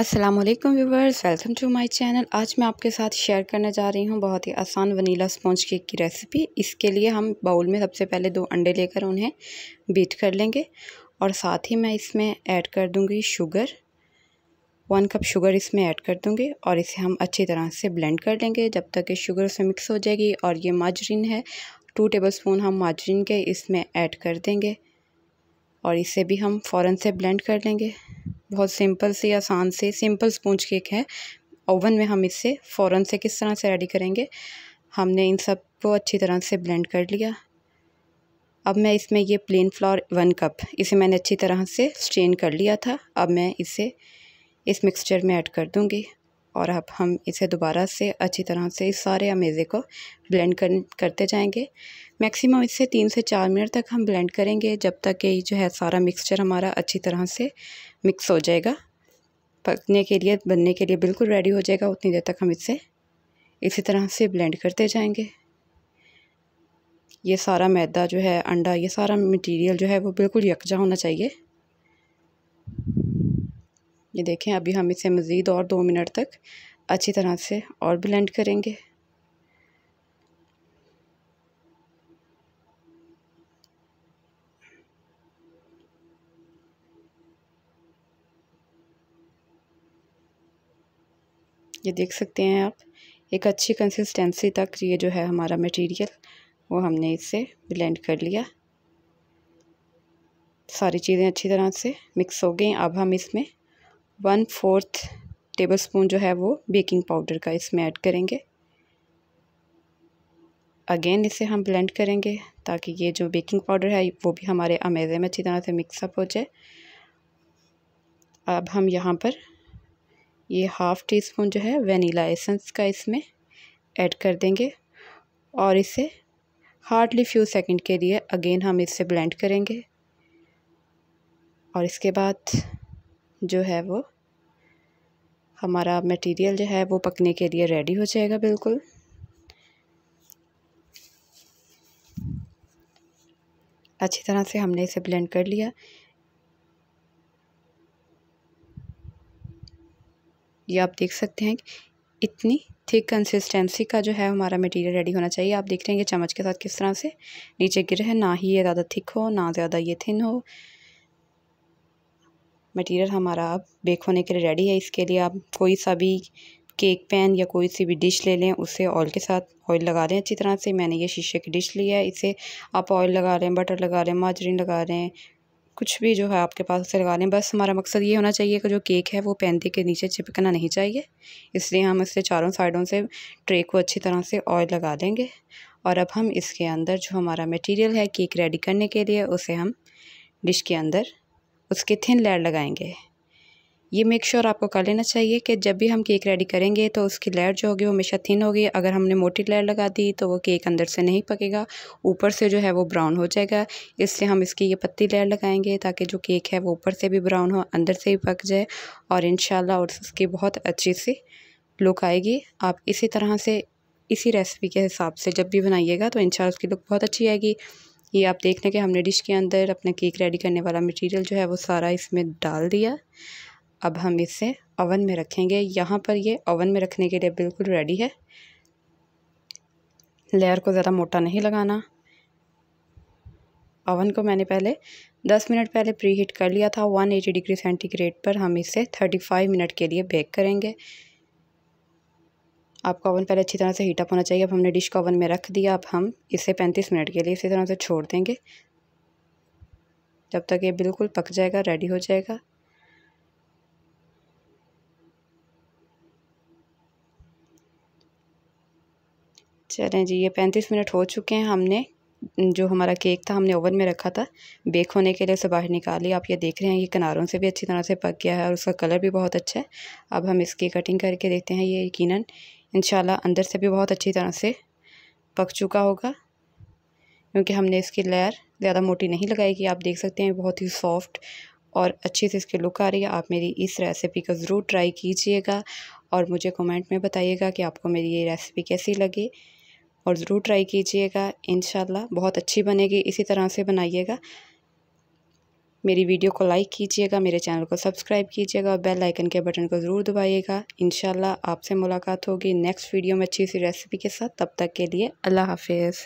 Aslam viewers welcome to my channel आज मैं आपके साथ शेयर करने जा रही हूँ बहुत ही आसान वनीला स्पॉन्ज केक की रेसिपी इसके लिए हम बाउल में सबसे पहले दो अंडे लेकर उन्हें बीट कर लेंगे और साथ ही मैं इसमें ऐड कर दूँगी शुगर वन कप शुगर इसमें ऐड कर दूँगी और इसे हम अच्छी तरह से ब्लेंड कर लेंगे जब तक कि शुगर उसमें मिक्स हो जाएगी और ये माजरीन है टू टेबल स्पून हम माजरीन के इसमें ऐड कर देंगे और इसे भी हम फ़ौर से ब्लेंड कर लेंगे बहुत सिंपल सी आसान से सिंपल स्पूंज केक है ओवन में हम इसे फ़ौरन से किस तरह से रेडी करेंगे हमने इन सब को अच्छी तरह से ब्लेंड कर लिया अब मैं इसमें ये प्लेन फ्लावर वन कप इसे मैंने अच्छी तरह से स्ट्रेन कर लिया था अब मैं इसे इस मिक्सचर में ऐड कर दूँगी और अब हम इसे दोबारा से अच्छी तरह से इस सारे अमेज़े को ब्लेंड कर करते जाएंगे मैक्सिमम इससे तीन से चार मिनट तक हम ब्लेंड करेंगे जब तक कि जो है सारा मिक्सचर हमारा अच्छी तरह से मिक्स हो जाएगा पकने के लिए बनने के लिए बिल्कुल रेडी हो जाएगा उतनी देर तक हम इसे इसी तरह से ब्लेंड करते जाएंगे ये सारा मैदा जो है अंडा ये सारा मटेरियल जो है वो बिल्कुल यकजा होना चाहिए ये देखें अभी हम इसे मज़ीद और दो मिनट तक अच्छी तरह से और ब्लेंड करेंगे ये देख सकते हैं आप एक अच्छी कंसिस्टेंसी तक ये जो है हमारा मटेरियल वो हमने इसे ब्लेंड कर लिया सारी चीज़ें अच्छी तरह से मिक्स हो गई अब हम इसमें वन फोर्थ टेबल स्पून जो है वो बेकिंग पाउडर का इसमें ऐड करेंगे अगेन इसे हम ब्लेंड करेंगे ताकि ये जो बेकिंग पाउडर है वो भी हमारे अमेज़े में अच्छी तरह से मिक्सअप हो जाए अब हम यहाँ पर ये हाफ़ टी स्पून जो है वनीला एसेंस का इसमें ऐड कर देंगे और इसे हार्डली फ्यू सेकंड के लिए अगेन हम इसे ब्लेंड करेंगे और इसके बाद जो है वो हमारा मटेरियल जो है वो पकने के लिए रेडी हो जाएगा बिल्कुल अच्छी तरह से हमने इसे ब्लेंड कर लिया ये आप देख सकते हैं इतनी थिक कंसिस्टेंसी का जो है हमारा मटेरियल रेडी होना चाहिए आप देख रहे हैं कि चम्मच के साथ किस तरह से नीचे गिर है ना ही ये ज़्यादा थिक हो ना ज़्यादा ये थिन हो मटेरियल हमारा अब बेक होने के लिए रेडी है इसके लिए आप कोई सा भी केक पैन या कोई सी भी डिश ले लें उसे ऑयल के साथ ऑयल लगा दें अच्छी तरह से मैंने ये शीशे की डिश ली है इसे आप ऑयल लगा लें बटर लगा लें माजरीन लगा लें कुछ भी जो है आपके पास उसे लगा लें बस हमारा मकसद ये होना चाहिए कि जो केक है वो पैंते के नीचे चिपकना नहीं चाहिए इसलिए हम इससे चारों साइडों से ट्रे को अच्छी तरह से ऑयल लगा देंगे और अब हम इसके अंदर जो हमारा मटेरियल है केक रेडी करने के लिए उसे हम डिश के अंदर उसके थिन लेयर लगाएंगे ये मेक श्योर sure आपको कर लेना चाहिए कि जब भी हम केक रेडी करेंगे तो उसकी लेयर जो होगी वो हमेशा थिन होगी अगर हमने मोटी लेयर लगा दी तो वो केक अंदर से नहीं पकेगा ऊपर से जो है वो ब्राउन हो जाएगा इसलिए हम इसकी ये पत्ती लेयर लगाएंगे ताकि जो केक है वो ऊपर से भी ब्राउन हो अंदर से भी पक जाए और इन और उसकी बहुत अच्छी सी लुक आएगी आप इसी तरह से इसी रेसिपी के हिसाब से जब भी बनाइएगा तो इन उसकी लुक बहुत अच्छी आएगी ये आप देख लें कि हमने डिश के अंदर अपना केक रेडी करने वाला मटेरियल जो है वो सारा इसमें डाल दिया अब हम इसे ओवन में रखेंगे यहाँ पर ये ओवन में रखने के लिए बिल्कुल रेडी है लेयर को ज़्यादा मोटा नहीं लगाना ओवन को मैंने पहले 10 मिनट पहले प्री हीट कर लिया था 180 डिग्री सेंटीग्रेड पर हम इसे 35 मिनट के लिए बेक करेंगे आपका ओवन पहले अच्छी तरह से हीटअप होना चाहिए अब हमने डिश को ओवन में रख दिया अब हम इसे पैंतीस मिनट के लिए इसी तरह से छोड़ देंगे जब तक ये बिल्कुल पक जाएगा रेडी हो जाएगा चलें जी ये पैंतीस मिनट हो चुके हैं हमने जो हमारा केक था हमने ओवन में रखा था बेक होने के लिए उसे बाहर निकाल लिया आप ये देख रहे हैं ये किनारों से भी अच्छी तरह से पक गया है और उसका कलर भी बहुत अच्छा है अब हम इसकी कटिंग करके देखते हैं ये यकीनन इन अंदर से भी बहुत अच्छी तरह से पक चुका होगा क्योंकि हमने इसकी लेयर ज़्यादा मोटी नहीं लगाई कि आप देख सकते हैं बहुत ही सॉफ्ट और अच्छे से इसकी लुक आ रही है आप मेरी इस रेसिपी को ज़रूर ट्राई कीजिएगा और मुझे कमेंट में बताइएगा कि आपको मेरी ये रेसिपी कैसी लगे और ज़रूर ट्राई कीजिएगा इन बहुत अच्छी बनेगी इसी तरह से बनाइएगा मेरी वीडियो को लाइक कीजिएगा मेरे चैनल को सब्सक्राइब कीजिएगा और बेल आइकन के बटन को ज़रूर दबाइएगा इन आपसे मुलाकात होगी नेक्स्ट वीडियो में अच्छी सी रेसिपी के साथ तब तक के लिए अल्लाह हाफिज़